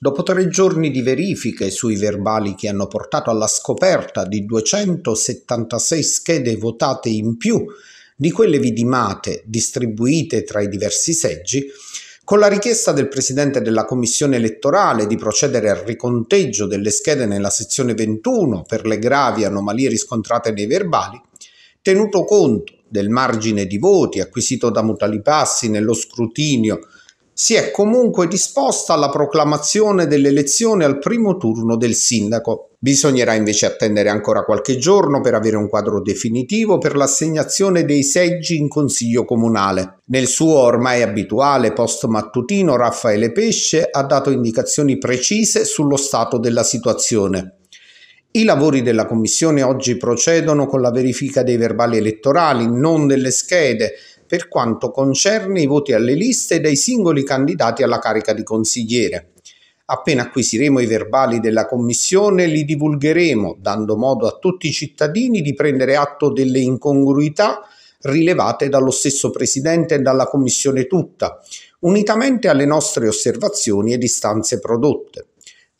Dopo tre giorni di verifiche sui verbali che hanno portato alla scoperta di 276 schede votate in più di quelle vidimate distribuite tra i diversi seggi, con la richiesta del Presidente della Commissione elettorale di procedere al riconteggio delle schede nella sezione 21 per le gravi anomalie riscontrate nei verbali, tenuto conto del margine di voti acquisito da Mutalipassi nello scrutinio si è comunque disposta alla proclamazione dell'elezione al primo turno del sindaco. Bisognerà invece attendere ancora qualche giorno per avere un quadro definitivo per l'assegnazione dei seggi in consiglio comunale. Nel suo ormai abituale post mattutino Raffaele Pesce ha dato indicazioni precise sullo stato della situazione. I lavori della Commissione oggi procedono con la verifica dei verbali elettorali, non delle schede, per quanto concerne i voti alle liste dei singoli candidati alla carica di consigliere. Appena acquisiremo i verbali della Commissione li divulgheremo, dando modo a tutti i cittadini di prendere atto delle incongruità rilevate dallo stesso Presidente e dalla Commissione tutta, unitamente alle nostre osservazioni ed istanze prodotte.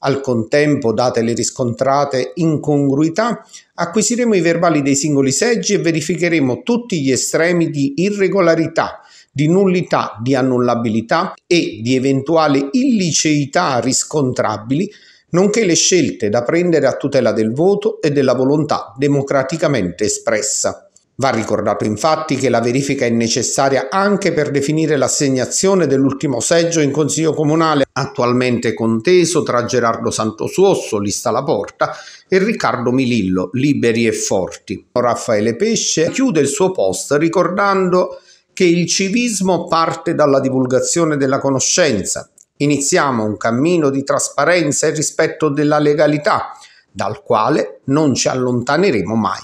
Al contempo, date le riscontrate incongruità, acquisiremo i verbali dei singoli seggi e verificheremo tutti gli estremi di irregolarità, di nullità, di annullabilità e di eventuali illiceità riscontrabili, nonché le scelte da prendere a tutela del voto e della volontà democraticamente espressa. Va ricordato infatti che la verifica è necessaria anche per definire l'assegnazione dell'ultimo seggio in Consiglio Comunale attualmente conteso tra Gerardo Santosuosso, lista La Porta, e Riccardo Milillo, liberi e forti. Raffaele Pesce chiude il suo post ricordando che il civismo parte dalla divulgazione della conoscenza. Iniziamo un cammino di trasparenza e rispetto della legalità, dal quale non ci allontaneremo mai.